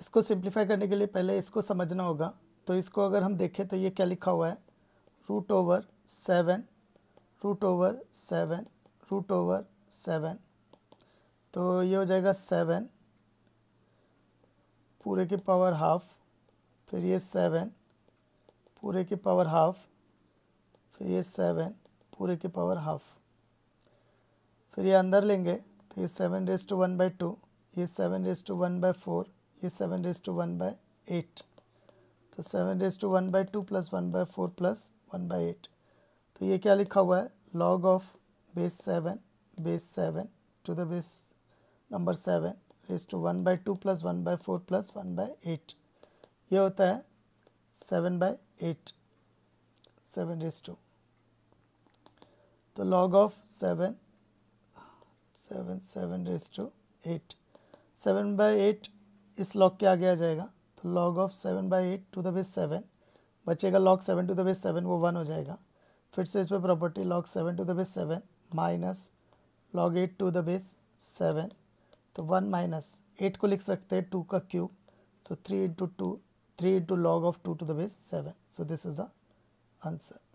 इसको सिंप्लीफाई करने के लिए पहले इसको समझना होगा तो इसको अगर हम देखें तो ये क्या लिखा हुआ है root over seven root over seven root over seven तो ये हो जाएगा सेवन पूरे की पावर हाफ फिर ये सेवन पूरे की पावर हाफ फिर ये सेवन पूरे की पावर हाफ फिर ये अंदर लेंगे तो ये seven raise to one by two ये seven raise to one by four ये seven raise to one by eight तो seven raise to one by two plus one by four plus one by eight तो ये क्या लिखा हुआ है log of base seven base seven to the base number seven raise to one by two plus one by four plus one by eight ये होता है seven by eight seven raise to तो log of seven seven seven raise to eight seven by eight इस log के आगे आ जाएगा तो log of seven by eight to the base seven बचेगा log seven to the base seven वो one हो जाएगा फिर से इस पर property log seven to the base seven minus log eight to the base seven तो वन माइनस एट को लिख सकते हैं टू का cube so three into two three into log of two to the base seven so this is the answer